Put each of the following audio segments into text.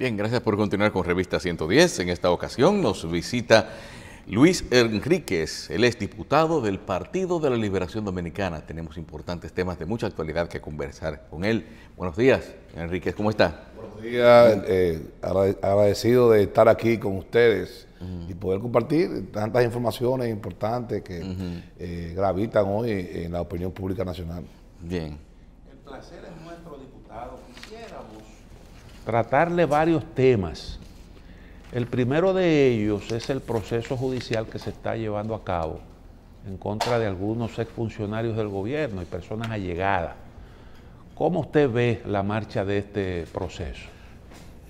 Bien, gracias por continuar con Revista 110. En esta ocasión nos visita Luis Enríquez, él es diputado del Partido de la Liberación Dominicana. Tenemos importantes temas de mucha actualidad que conversar con él. Buenos días, Enríquez, ¿cómo está? Buenos días, eh, agradecido de estar aquí con ustedes y poder compartir tantas informaciones importantes que eh, gravitan hoy en la opinión pública nacional. Bien. El placer es nuestro, diputado tratarle varios temas. El primero de ellos es el proceso judicial que se está llevando a cabo en contra de algunos exfuncionarios del gobierno y personas allegadas. ¿Cómo usted ve la marcha de este proceso?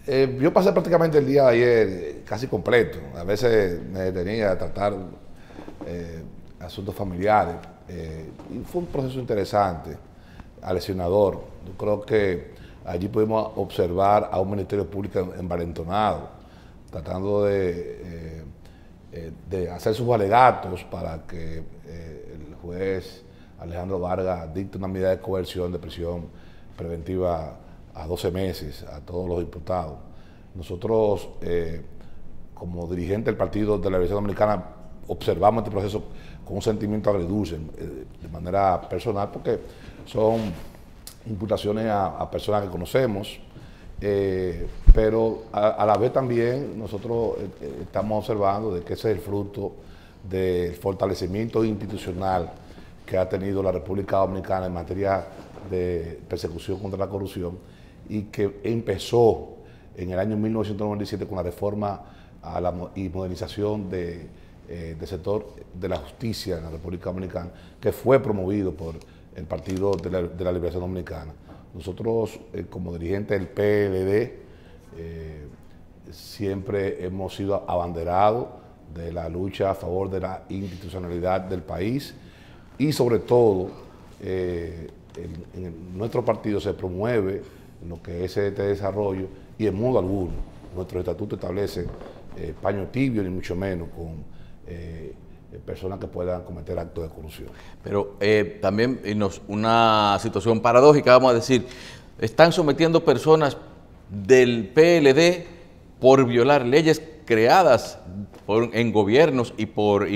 Eh, yo pasé prácticamente el día de ayer casi completo. A veces me detenía a tratar eh, asuntos familiares. Eh, y fue un proceso interesante, lesionador. Yo creo que Allí pudimos observar a un Ministerio Público envalentonado, tratando de, eh, eh, de hacer sus alegatos para que eh, el juez Alejandro Vargas dicte una medida de coerción de prisión preventiva a 12 meses a todos los diputados. Nosotros, como dirigente del Partido de la Revolución Dominicana, observamos este proceso con un sentimiento agridulce de manera personal, porque son imputaciones a, personas que conocemos, eh, pero a, la vez también nosotros eh, eh, estamos observando de que ese es el fruto del fortalecimiento institucional que ha tenido la República Dominicana en materia de persecución contra la corrupción y que empezó en el año 1997 con la reforma y modernización de, del sector de la justicia en la República Dominicana, que fue promovido por el Partido de la, Liberación Dominicana. Nosotros, eh, como dirigentes del PLD, eh, siempre hemos sido abanderados de la lucha a favor de la institucionalidad del país y sobre todo eh, en, nuestro partido se promueve lo que es este desarrollo y en modo alguno nuestro estatuto establece paño tibio ni mucho menos con eh, personas que puedan cometer actos de corrupción. Pero eh, también eh, una situación paradójica, vamos a decir, están sometiendo personas del PLD por violar leyes creadas en gobiernos y por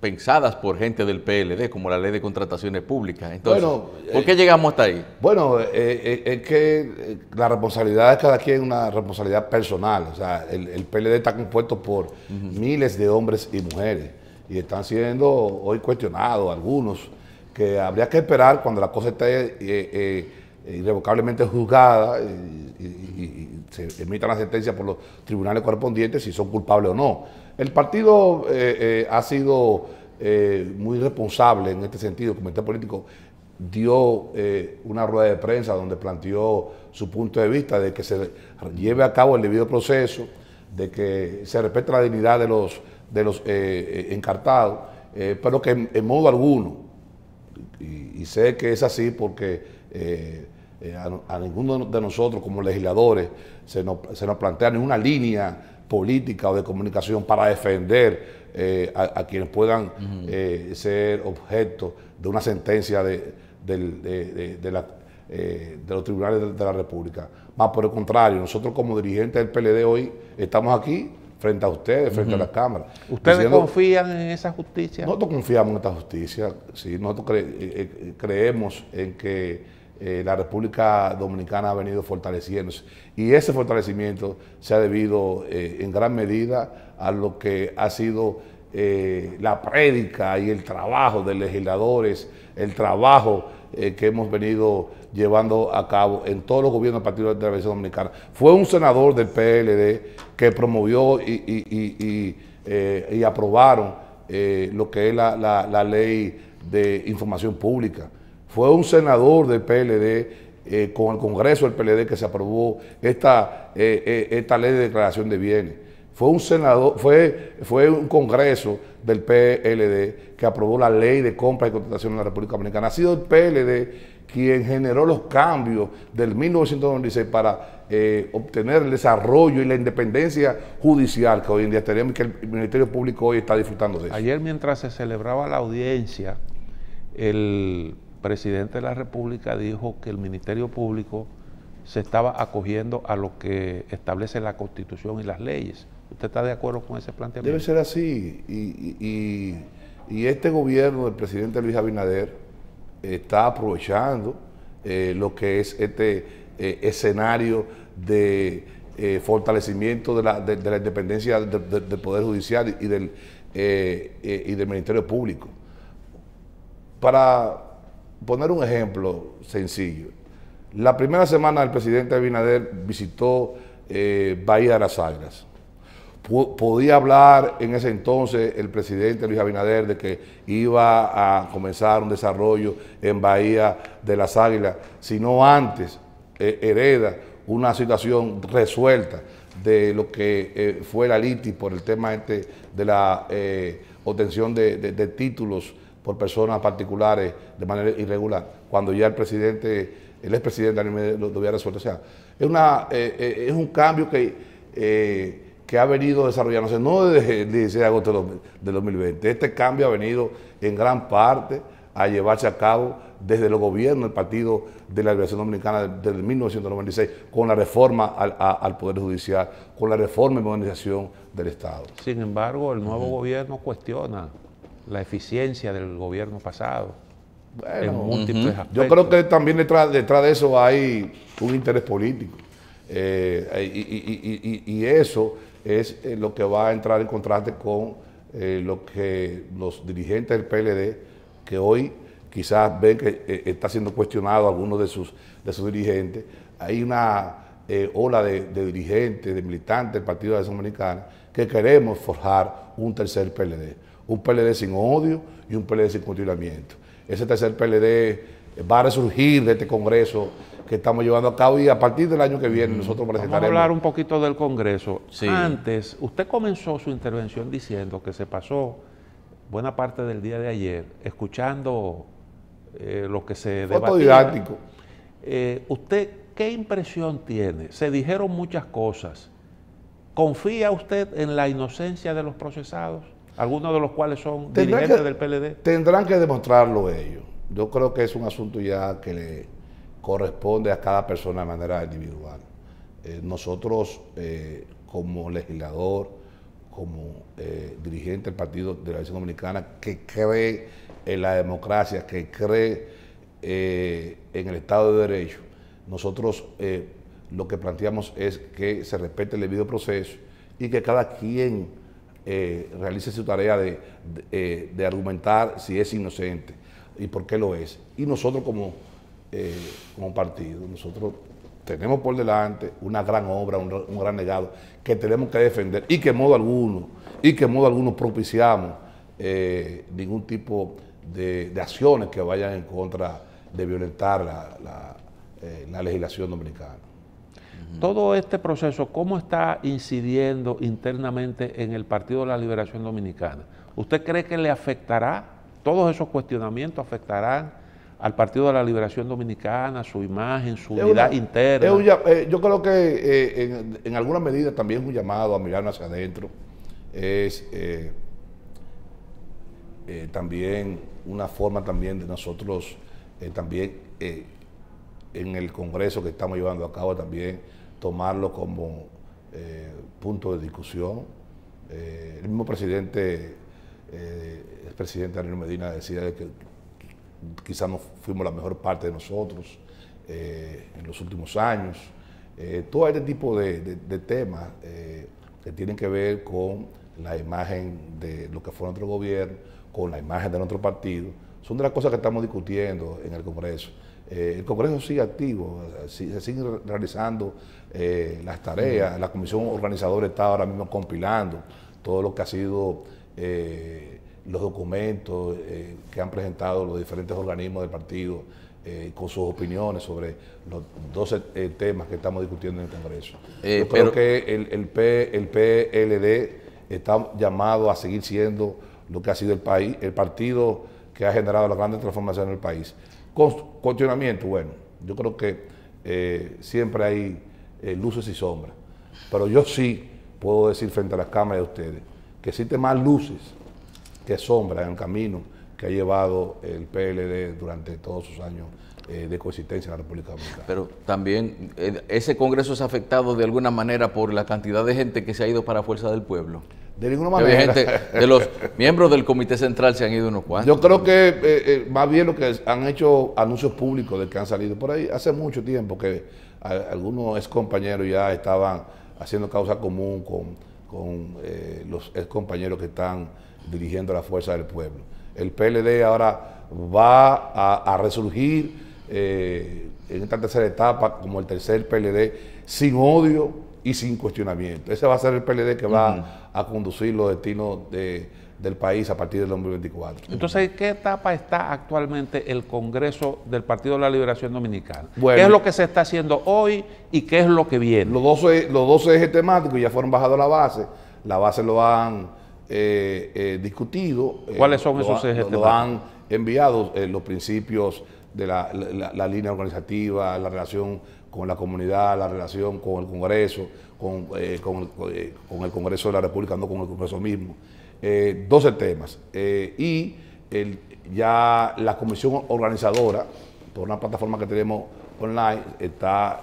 pensadas por gente del PLD, como la ley de contrataciones públicas. Entonces, ¿por qué llegamos hasta ahí? Bueno, es que la responsabilidad de cada quien es una responsabilidad personal. O sea, el, PLD está compuesto por miles de hombres y mujeres y están siendo hoy cuestionados algunos, que habría que esperar cuando la cosa esté eh, eh, irrevocablemente juzgada y, se emita la sentencia por los tribunales correspondientes si son culpables o no. El partido eh, ha sido muy responsable en este sentido, el comité político dio una rueda de prensa donde planteó su punto de vista de que se lleve a cabo el debido proceso, de que se respete la dignidad de los de los eh, eh, encartados, eh, pero que en, modo alguno, y, sé que es así porque a, ninguno de nosotros como legisladores se nos, se nos plantea ninguna línea política o de comunicación para defender a, quienes puedan ser objeto de una sentencia de, de, de, los tribunales de, la República. Más por el contrario, nosotros como dirigentes del PLD hoy estamos aquí frente a ustedes, frente a la Cámara. ¿Ustedes confían en esa justicia? Nosotros confiamos en esta justicia, sí, nosotros eh, eh, creemos en que eh, la República Dominicana ha venido fortaleciéndose y ese fortalecimiento se ha debido en gran medida a lo que ha sido la prédica y el trabajo de legisladores, el trabajo eh, que hemos venido llevando a cabo en todos los gobiernos del Partido de la Televisión Dominicana. Fue un senador del PLD que promovió y, eh, aprobaron eh, lo que es la, ley de información pública. Fue un senador del PLD con el Congreso del PLD que se aprobó esta, esta ley de declaración de bienes fue un senador, fue, fue un congreso del PLD que aprobó la ley de compra y contratación en la República Dominicana. Ha sido el PLD quien generó los cambios del 1996 para eh, obtener el desarrollo y la independencia judicial que hoy en día tenemos y que el Ministerio Público hoy está disfrutando de eso. Ayer mientras se celebraba la audiencia, el presidente de la República dijo que el Ministerio Público se estaba acogiendo a lo que establece la Constitución y las leyes. ¿Usted está de acuerdo con ese planteamiento? Debe ser así. Y, este gobierno del presidente Luis Abinader está aprovechando eh, lo que es este eh, escenario de eh, fortalecimiento de la, independencia del Poder Judicial y del, y del Ministerio Público. Para poner un ejemplo sencillo, la primera semana el presidente Abinader visitó eh, Bahía de las Águilas. Podía hablar en ese entonces el presidente Luis Abinader de que iba a comenzar un desarrollo en Bahía de las Águilas, sino antes eh, hereda una situación resuelta de lo que eh, fue la litis por el tema este de la obtención de, de, títulos por personas particulares de manera irregular, cuando ya el presidente el expresidente Daniel lo, lo, había resuelto. O sea, es, una, eh, eh, es un cambio que, eh, que ha venido desarrollándose, no desde el 16 de agosto de 2020. Este cambio ha venido en gran parte a llevarse a cabo desde los gobiernos del Partido de la Liberación Dominicana desde 1996, con la reforma al, Poder Judicial, con la reforma y modernización del Estado. Sin embargo, el nuevo gobierno cuestiona la eficiencia del gobierno pasado bueno, Yo creo que también detrás, de eso hay un interés político. Eh, y, eso es eh, lo que va a entrar en contraste con eh, lo que los dirigentes del PLD, que hoy quizás ven que está siendo cuestionado algunos de sus, de sus dirigentes, hay una ola de, dirigentes, de militantes del Partido de Nación Dominicana que queremos forjar un tercer PLD, un PLD sin odio y un PLD sin continuamiento ese tercer PLD va a resurgir de este Congreso que estamos llevando a cabo y a partir del año que viene nosotros presentaremos. Vamos a hablar un poquito del Congreso. Antes, usted comenzó su intervención diciendo que se pasó buena parte del día de ayer escuchando eh, lo que se debatía. didáctico. Eh, ¿Usted qué impresión tiene? Se dijeron muchas cosas. ¿Confía usted en la inocencia de los procesados? algunos de los cuales son dirigentes del PLD. Tendrán que demostrarlo ellos. Yo creo que es un asunto ya que le corresponde a cada persona de manera individual. Eh, nosotros, eh, como legislador, como eh, dirigente del Partido de la Nación Dominicana, que cree en la democracia, que cree en el Estado de Derecho, nosotros lo que planteamos es que se respete el debido proceso y que cada quien eh, realice su tarea eh, de, argumentar si es inocente y por qué lo es. Y nosotros como, eh, como partido, nosotros tenemos por delante una gran obra, un, gran legado que tenemos que defender y que modo alguno, y que modo alguno propiciamos ningún tipo de, acciones que vayan en contra de violentar la legislación dominicana. Todo este proceso, ¿cómo está incidiendo internamente en el Partido de la Liberación Dominicana? ¿Usted cree que le afectará? ¿Todos esos cuestionamientos afectarán al Partido de la Liberación Dominicana, su imagen, su unidad interna? Eh, yo creo que eh, en, alguna medida también es un llamado a mirar hacia adentro. Es eh, también una forma también de nosotros también en el Congreso que estamos llevando a cabo también tomarlo como eh, punto de discusión. Eh, el mismo presidente, eh, el presidente Daniel Medina decía que quizás no fuimos la mejor parte de nosotros en los últimos años. todo este tipo de temas que tienen que ver con la imagen de lo que fue nuestro gobierno, con la imagen de nuestro partido, son de las cosas que estamos discutiendo en el Congreso. Eh, el Congreso sigue activo, se sigue realizando eh, las tareas, la comisión organizadora está ahora mismo compilando todo lo que ha sido eh, los documentos que han presentado los diferentes organismos del partido con sus opiniones sobre los 12 temas que estamos discutiendo en el Congreso. Yo creo que el, PLD está llamado a seguir siendo lo que ha sido el país, el partido que ha generado la grandes transformación en el país. Cuestionamiento, bueno, yo creo que eh, siempre hay eh, luces y sombras, pero yo sí puedo decir frente a las cámaras de ustedes que existen más luces que sombras en el camino que ha llevado el PLD durante todos sus años eh, de coexistencia en la República Dominicana. Pero también ese Congreso es afectado de alguna manera por la cantidad de gente que se ha ido para Fuerza del Pueblo. De ninguna manera. de los miembros del Comité Central se han ido unos cuantos. Yo creo que eh, eh, más bien lo que han hecho anuncios públicos de que han salido por ahí hace mucho tiempo que algunos ex compañeros ya estaban haciendo causa común con, eh, los ex compañeros que están dirigiendo la fuerza del pueblo. El PLD ahora va a, a resurgir en esta tercera etapa como el tercer PLD sin odio y sin cuestionamiento. Ese va a ser el PLD que va a conducir los destinos del país a partir del 2024. Entonces, qué etapa está actualmente el Congreso del Partido de la Liberación Dominicana? ¿Qué es lo que se está haciendo hoy y qué es lo que viene? Los 12, e-, los 12 ejes temáticos ya fueron bajados a la base, la base lo han eh, eh, discutido. Eh, ¿Cuáles son esos ejes temáticos? Lo han enviado los principios de la, línea organizativa, la relación con la comunidad, la relación con el Congreso, con, eh, eh, el Congreso de la República, no con el Congreso mismo. 12 eh, temas. y ya la comisión organizadora, por una plataforma que tenemos online, está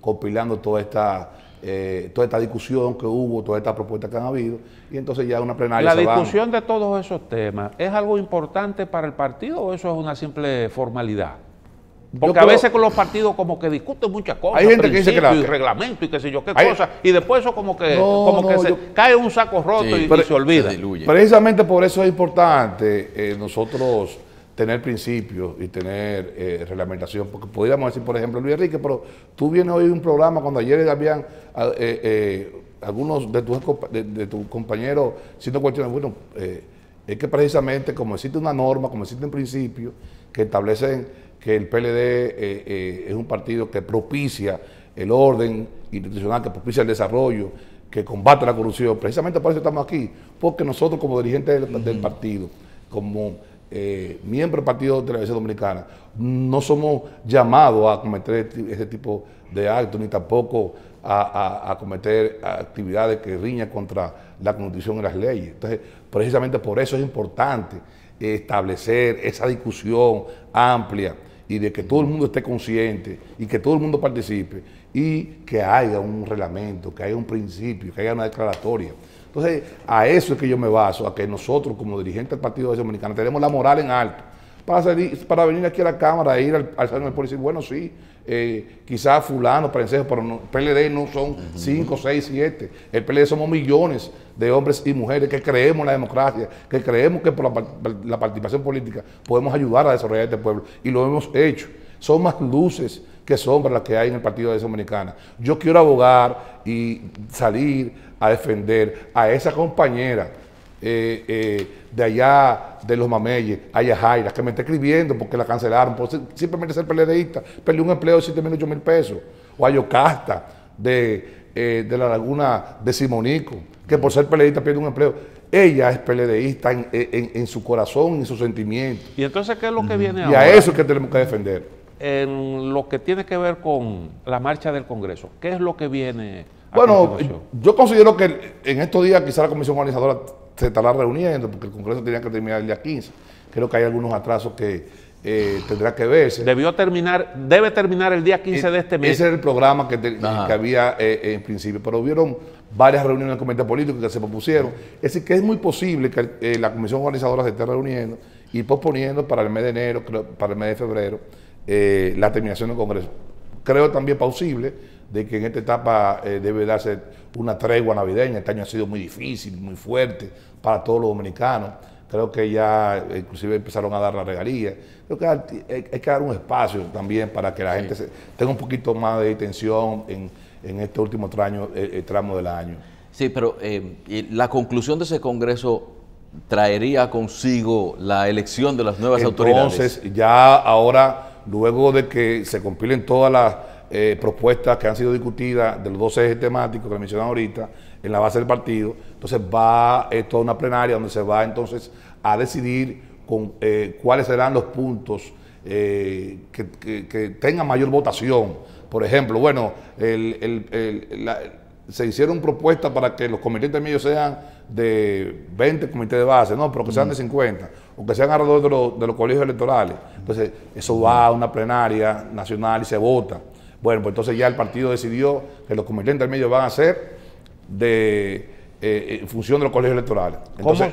compilando toda esta eh, toda esta discusión que hubo, toda esta propuesta que han habido, y entonces ya una plenaria. La discusión de todos esos temas, ¿es algo importante para el partido o eso es una simple formalidad? Porque a veces con los partidos como que discuten muchas cosas, hay y reglamento y qué sé yo, qué y después eso como que, cae un saco roto y, se olvida. Precisamente por eso es importante eh, nosotros tener principios y tener eh, reglamentación, porque podríamos decir, por ejemplo, Luis Enrique, pero tú vienes hoy de un programa cuando ayer habían ah, eh, eh, algunos de tus de, compañeros siendo cuestiones, bueno, es que precisamente como existe una norma, como existe un principio, que establecen que el PLD es un partido que propicia el orden institucional, que propicia el desarrollo, que combate la corrupción, precisamente por eso estamos aquí, porque nosotros como dirigentes del, del partido, como eh, miembro del Partido de Televisión Dominicana, no somos llamados a cometer ese este tipo de actos, ni tampoco a, cometer actividades que riñan contra la condición y las leyes. Entonces, precisamente por eso es importante establecer esa discusión amplia y de que todo el mundo esté consciente y que todo el mundo participe y que haya un reglamento, que haya un principio, que haya una declaratoria. Entonces, a eso es que yo me baso, a que nosotros como dirigentes del Partido de Dominicana tenemos la moral en alto para, para venir aquí a la Cámara, ir al, Salón del Pueblo y decir, bueno, sí, eh, quizás fulano, prensejo, pero el PLD no son cinco, seis, siete. El PLD somos millones de hombres y mujeres que creemos en la democracia, que creemos que por la, participación política podemos ayudar a desarrollar este pueblo. Y lo hemos hecho. Son más luces que sombras las que hay en el Partido de Dominicana. Yo quiero abogar y salir a defender a esa compañera eh, eh, de allá, de los Mameyes, a Yajaira, que me está escribiendo porque la cancelaron, por simplemente ser peledeísta, perdió un empleo de 7 mil, mil pesos, o a Yocasta eh, de, la laguna de Simonico, que por ser peledeísta pierde un empleo. Ella es peledeísta en, su corazón, en su sentimiento. ¿Y entonces qué es lo que viene ahora? Y a eso es que tenemos que defender. En lo que tiene que ver con la marcha del Congreso, ¿qué es lo que viene? Ah, bueno, yo considero que en estos días quizá la comisión organizadora se estará reuniendo porque el Congreso tenía que terminar el día 15. Creo que hay algunos atrasos que eh, tendrá que verse. Debió terminar, debe terminar el día 15 e-, de este mes. Ese era el programa que, había eh, en principio, pero hubieron varias reuniones del comité político que se propusieron. Es decir, que es muy posible que eh, la comisión organizadora se esté reuniendo y posponiendo para el mes de enero, para el mes de febrero, eh, la terminación del Congreso. Creo también posible de que en esta etapa eh, debe darse una tregua navideña. Este año ha sido muy difícil, muy fuerte para todos los dominicanos. Creo que ya eh, inclusive empezaron a dar la regalía. Creo que eh, hay, que dar un espacio también para que la gente tenga un poquito más de tensión en, en este último tramo del año. Sí, pero la conclusión de ese Congreso traería consigo la elección de las nuevas autoridades. Entonces, ya ahora, luego de que se compilen todas las eh, propuestas que han sido discutidas de los dos ejes temáticos que mencionan ahorita en la base del partido. Entonces va eh, toda una plenaria donde se va entonces a decidir con, eh, cuáles serán los puntos que, tengan mayor votación. Por ejemplo, bueno, se hicieron propuestas para que los comités de medios sean de 20 comités de base, no, pero que sean de 50, mm. o que sean alrededor de los colegios electorales. Entonces, eso va a una plenaria nacional y se vota. Bueno, pues entonces ya el partido decidió que los comités medio van a ser de eh, eh, en función de los colegios electorales. Entonces,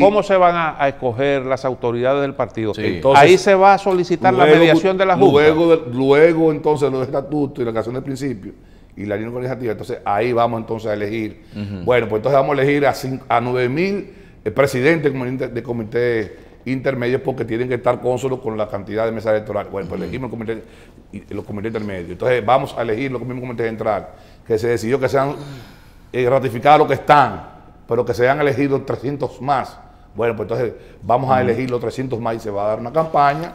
¿Cómo, se van a, escoger las autoridades del partido? ahí se va a solicitar la mediación de la Junta. Luego, entonces los estatutos y la creación del principio y la línea colegiativa. entonces ahí vamos entonces a elegir. Bueno, pues entonces vamos a elegir a, 9000 mil eh, presidentes de comités de intermedios porque tienen que estar cónsulos con la cantidad de mesas electorales. Bueno, pues elegimos los comités intermedios. Entonces vamos a elegir los mismos comités centrales, que se decidió que sean eh, ratificados los que están, pero que se han elegido 300 más. Bueno, pues entonces vamos a elegir los 300 más y se va a dar una campaña.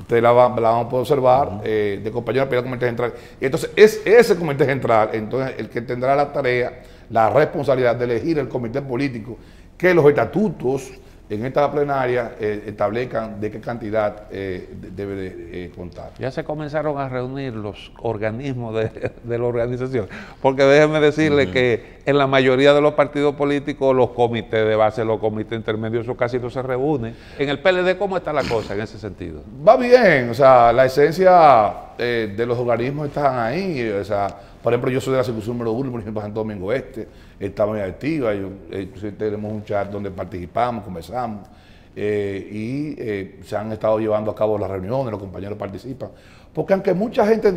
Ustedes la, van a poder observar eh, de compañeros para el comité central. Entonces, es ese comité central, entonces, el que tendrá la tarea, la responsabilidad de elegir el comité político, que los estatutos en esta plenaria eh, establezcan de qué cantidad eh, debe eh, contar. Ya se comenzaron a reunir los organismos de, la organización, porque déjenme decirle que en la mayoría de los partidos políticos, los comités de base, los comités intermedios, eso casi no se reúnen. En el PLD, ¿cómo está la cosa en ese sentido? Va bien, o sea, la esencia de los organismos están ahí, o sea, por ejemplo, yo soy de la circunscripción número uno, por ejemplo, Santo Domingo Este, estaba muy activa, yo, eh, tenemos un chat donde participamos, conversamos, eh, y eh, se han estado llevando a cabo las reuniones, los compañeros participan. Porque aunque mucha gente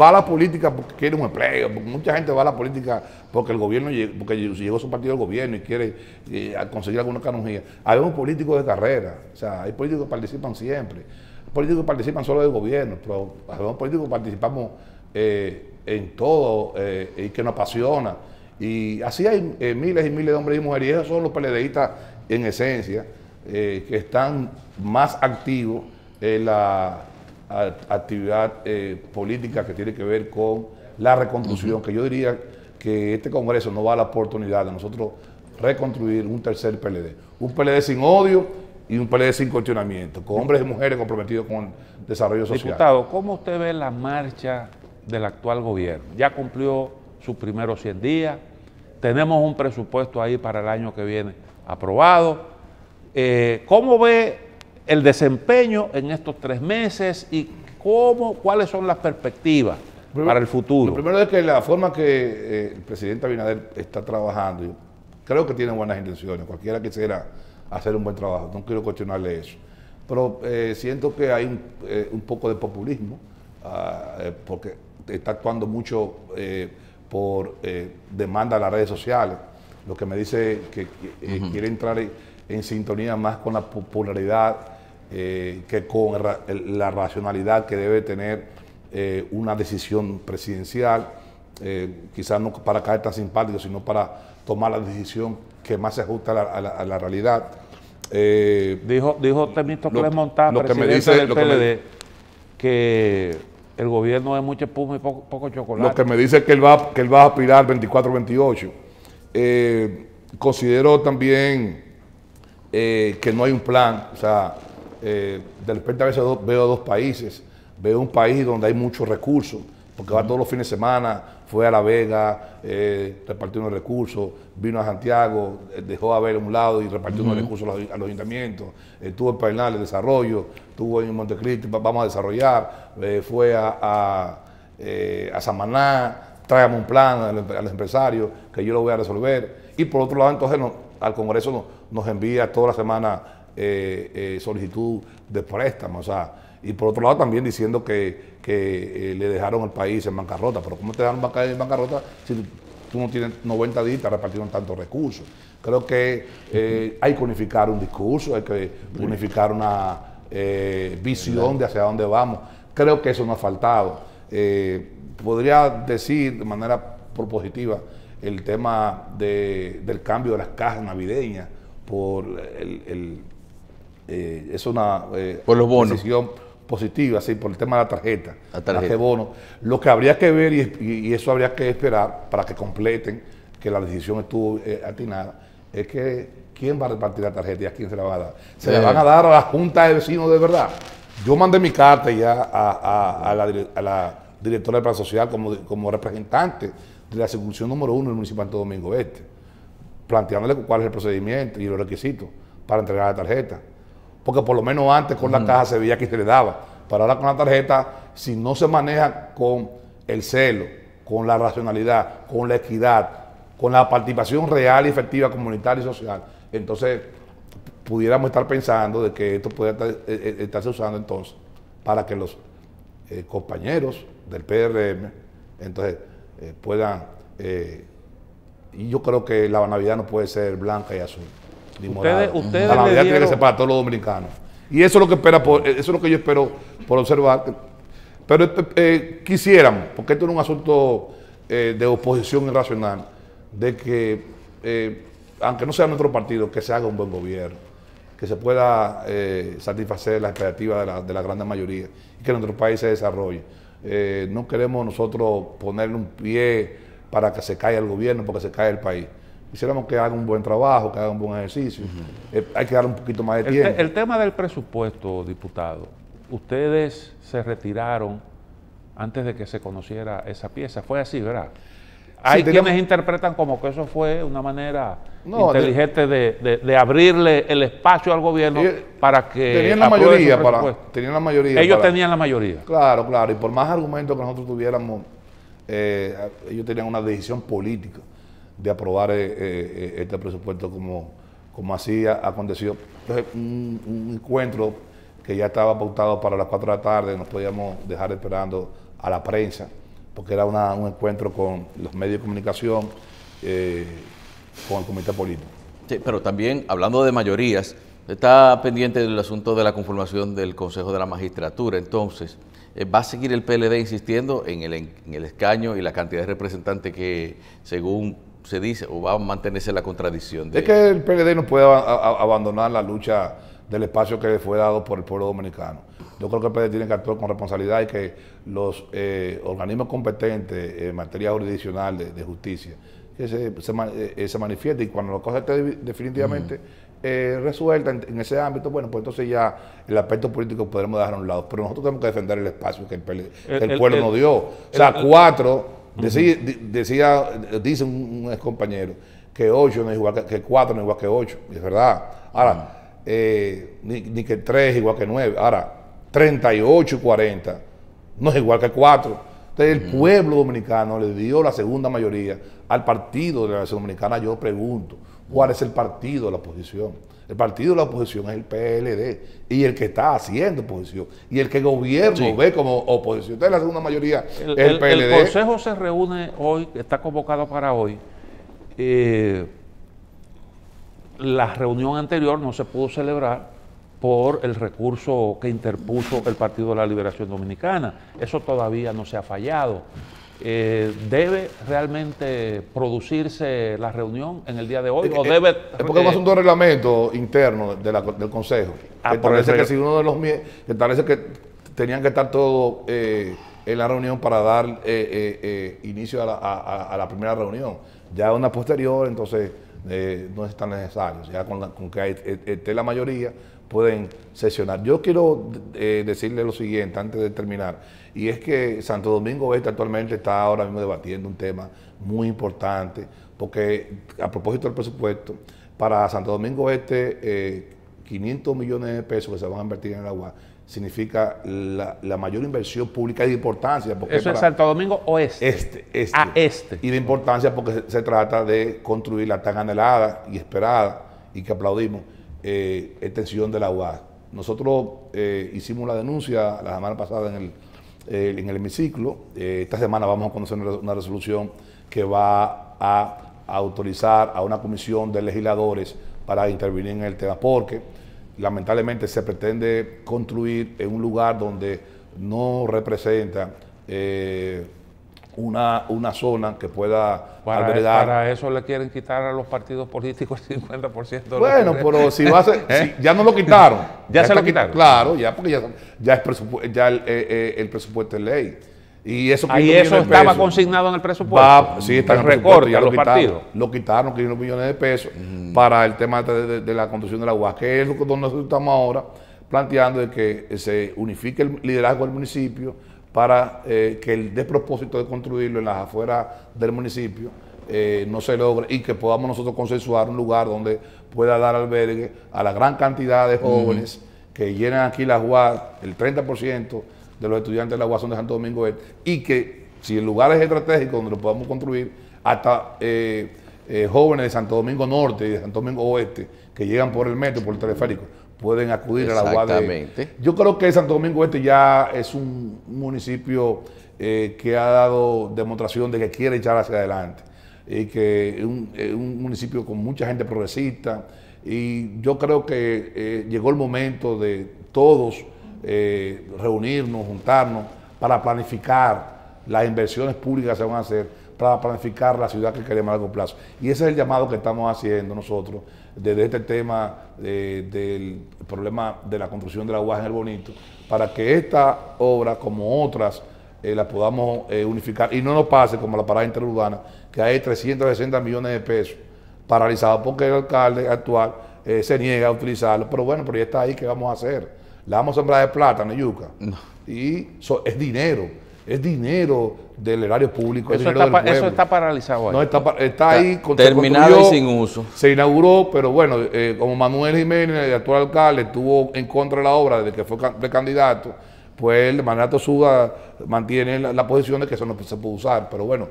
va a la política porque quiere un empleo, mucha gente va a la política porque el gobierno porque llegó su partido al gobierno y quiere conseguir alguna hay un políticos de carrera, o sea, hay políticos que participan siempre, políticos que participan solo del gobierno, pero habemos políticos que participamos en todo eh, y que nos apasiona. Y así hay eh, miles y miles de hombres y mujeres, y esos son los PLDistas en esencia, eh, que están más activos en la actividad política que tiene que ver con la reconstrucción, que yo diría que este Congreso nos a la oportunidad de nosotros reconstruir un tercer PLD, un PLD sin odio y un PLD sin cuestionamiento, con hombres y mujeres comprometidos con desarrollo social. Diputado, ¿cómo usted ve la marcha del actual gobierno. Ya cumplió sus primeros 100 días, tenemos un presupuesto ahí para el año que viene aprobado. Eh, ¿Cómo ve el desempeño en estos tres meses y cómo, cuáles son las perspectivas para el futuro? Lo primero es que la forma que eh, el presidente Abinader está trabajando, creo que tiene buenas intenciones, cualquiera quisiera hacer un buen trabajo, no quiero cuestionarle eso, pero eh, siento que hay un poco de populismo Ah, eh, porque está actuando mucho eh, por eh, demanda de las redes sociales, lo que me dice que quiere entrar en, sintonía más con la popularidad que con la racionalidad que debe tener una decisión presidencial, quizás no para caer tan simpático, sino para tomar la decisión que más se ajusta a la, realidad. dijo dijo Temito que presidente me dice, del PLD, que el gobierno es mucho espuma y poco, chocolate. Lo que me dice es que él va, que él va a aspirar 24-28. Eh, considero también eh, que no hay un plan. O sea, eh, de repente a veces veo dos países. Veo un país donde hay muchos recursos, porque van todos los fines de semana fue a La Vega, eh, repartió unos recursos, vino a Santiago, eh, dejó a ver un lado y repartió unos recursos a los, ayuntamientos, estuvo en Pernal de desarrollo, estuvo en Montecristi, vamos a desarrollar, eh, fue a, Samaná, tráigame un plan a los, empresarios que yo lo voy a resolver. Y por otro lado, entonces al Congreso nos envía toda la semana solicitud de préstamo, y por otro lado también diciendo que que eh, le dejaron al país en bancarrota. Pero ¿cómo te dejaron en bancarrota si tú, no tienes 90 días repartieron tantos recursos? Creo que eh, hay que unificar un discurso, hay que unificar una eh, visión de hacia dónde vamos. Creo que eso no ha faltado. podría decir de manera propositiva el tema del cambio de las cajas navideñas por el, es una por los bonos positiva, así, por el tema de la tarjeta, la tarjeta. bono. Lo que habría que ver, y, eso habría que esperar para que completen que la decisión estuvo eh, atinada, es que quién va a repartir la tarjeta y a quién se la va a dar. Se la eh. van a dar a la Junta de Vecinos de verdad. Yo mandé mi carta ya a, la, directora de Plan Social como, representante de la circunscripción número uno del municipio de Domingo Este, planteándole cuál es el procedimiento y los requisitos para entregar la tarjeta porque por lo menos antes con la caja se veía que se le daba. Pero ahora con la tarjeta, si no se maneja con el celo, con la racionalidad, con la equidad, con la participación real y efectiva comunitaria y social, entonces pudiéramos estar pensando de que esto puede eh, eh, estarse usando entonces para que los eh, compañeros del PRM entonces puedan y yo creo que la Navidad no puede ser blanca y azul. Ustedes, la tiene que ser para todos los dominicanos. Y eso es lo que espera eh, eso lo que yo espero por observar. Pero este, eh, quisieran, porque esto es un asunto eh, de oposición irracional, de que, eh, aunque no sea nuestro partido, que se haga un buen gobierno, que se pueda satisfacer las expectativas de la, de gran mayoría y que nuestro país se desarrolle. no queremos nosotros ponerle un pie para que se caiga el gobierno, porque se cae el país quisiéramos que haga un buen trabajo, que haga un buen ejercicio. Eh, hay que dar un poquito más de tiempo. el tema del presupuesto, diputado, ustedes se retiraron antes de que se conociera esa pieza. Fue así, ¿verdad? Hay quienes interpretan como que eso fue una manera inteligente de, de, abrirle el espacio al gobierno eh, para que. Tenían la mayoría. Para, tenían la mayoría. Ellos tenían la mayoría. Claro, claro. Y por más argumentos que nosotros tuviéramos, eh, ellos tenían una decisión política de aprobar eh, eh, este presupuesto como, como así ha acontecido. un, encuentro que ya estaba apuntado para las 4 de la tarde, nos podíamos dejar esperando a la prensa, porque era una, un encuentro con los medios de comunicación, eh, con el comité político. Sí, pero también, hablando de mayorías, está pendiente del asunto de la conformación del Consejo de la Magistratura. Entonces, ¿va a seguir el PLD insistiendo en el, en el escaño y la cantidad de representantes que, según se dice, o va a mantenerse la contradicción. De... Es que el PLD no puede abandonar la lucha del espacio que le fue dado por el pueblo dominicano. Yo creo que el PLD tiene que actuar con responsabilidad y que los eh, organismos competentes eh, en materia jurisdiccional de, justicia que se, se, eh, y cuando la cosa esté definitivamente resuelta en, ese ámbito, bueno, pues entonces ya el aspecto político podremos dejar a un lado. Pero nosotros tenemos que defender el espacio que el, el pueblo nos dio. O sea, cuatro Decía, decía, dice un, ex compañero que 8 no es igual que, 4 no es igual que 8, es verdad. Ahora, eh, ni, que 3 es igual que 9. Ahora, 38 y 40 no es igual que 4. Entonces, el pueblo dominicano le dio la segunda mayoría al partido de la Nación Dominicana. Yo pregunto, ¿cuál es el partido de la oposición? El partido de la oposición es el PLD y el que está haciendo oposición y el que gobierno ve como oposición. Usted la segunda mayoría, el, PLD. El Consejo se reúne hoy, está convocado para hoy. Eh, la reunión anterior no se pudo celebrar por el recurso que interpuso el Partido de la Liberación Dominicana. Eso todavía no se ha fallado. Eh, ¿Debe realmente producirse la reunión en el día de hoy? Eh, eh, es porque es un asunto reglamento interno del Consejo. Ah, que establece que uno de los que que tenían que estar todos en la reunión para dar inicio a la, primera reunión. Ya una posterior, entonces no es tan necesario. Ya con, con que esté la mayoría, pueden sesionar. Yo quiero decirle lo siguiente antes de terminar. Y es que Santo Domingo Oeste actualmente está ahora mismo debatiendo un tema muy importante, porque a propósito del presupuesto, para Santo Domingo Oeste 500 eh, millones de pesos que se van a invertir en el agua significa la, mayor inversión pública de importancia. Porque Eso es Santo Domingo Oeste. Este, este. A este. Y de importancia porque se, trata de construir la tan anhelada y esperada y que aplaudimos eh, extensión del agua Nosotros eh, hicimos la denuncia la semana pasada en el eh, en el hemiciclo. Eh, esta semana vamos a conocer una resolución que va a autorizar a una comisión de legisladores para intervenir en el tema, porque lamentablemente se pretende construir en un lugar donde no representa... Eh, una, una zona que pueda para, albergar. Para eso le quieren quitar a los partidos políticos el 50%. Bueno, pero si va a ser, ¿Eh? ya no lo quitaron. ya, se lo quitaron. Claro, ya porque ya, es presupuesto, ya eh, eh, el, presupuesto es ley. Y eso, Ahí eso estaba consignado en el presupuesto. sí, está en el ya lo los quitaron. Partidos. Lo quitaron, 500 millones de pesos mm. para el tema de, la construcción de la UAS, que es lo que nosotros estamos ahora planteando de que se unifique el liderazgo del municipio para eh, que el despropósito de construirlo en las afueras del municipio eh, no se logre y que podamos nosotros consensuar un lugar donde pueda dar albergue a la gran cantidad de jóvenes que llenan aquí la UAS, el 30% de los estudiantes de la UAS son de Santo Domingo Este, y que si el lugar es estratégico donde lo podamos construir, hasta eh, jóvenes de Santo Domingo Norte y de Santo Domingo Oeste que llegan por el metro, por el teleférico, pueden acudir a la UAD. Yo creo que Santo Domingo Este ya es un municipio eh, que ha dado demostración de que quiere echar hacia adelante y que es un, municipio con mucha gente progresista y yo creo que eh, llegó el momento de todos eh, reunirnos, juntarnos para planificar las inversiones públicas que se van a hacer, para planificar la ciudad que queremos a largo plazo. Y ese es el llamado que estamos haciendo nosotros desde este tema del problema de la construcción de la UAS en el Bonito, para que esta obra, como otras, eh, la podamos eh, unificar y no nos pase como la parada interurbana, que hay 360 millones de pesos paralizados porque el alcalde actual eh, se niega a utilizarlo, pero bueno, pero ya está ahí, ¿qué vamos a hacer? La vamos a sembrar de plátano, yuca. Y eso es dinero es dinero del erario público. Eso, está, está paralizado ahí. No, está, está ahí. Con, terminado y sin uso. Se inauguró, pero bueno, eh, como Manuel Jiménez, el actual alcalde, estuvo en contra de la obra desde que fue precandidato, pues el mandato suba mantiene la, la, posición de que eso no se puede usar. Pero bueno,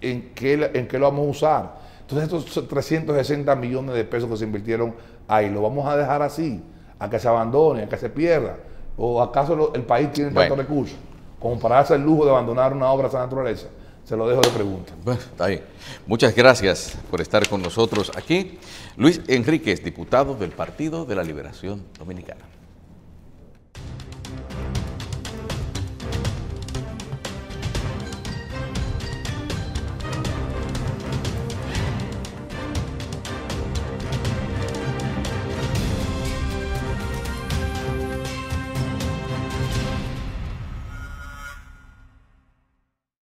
¿en qué, ¿en qué lo vamos a usar? Entonces estos 360 millones de pesos que se invirtieron ahí, ¿lo vamos a dejar así? ¿A que se abandone? ¿A que se pierda? ¿O acaso el país tiene tantos recursos? como para hacer el lujo de abandonar una obra de esa naturaleza. Se lo dejo de pregunta. Bueno, está bien. Muchas gracias por estar con nosotros aquí. Luis Enríquez, diputado del Partido de la Liberación Dominicana.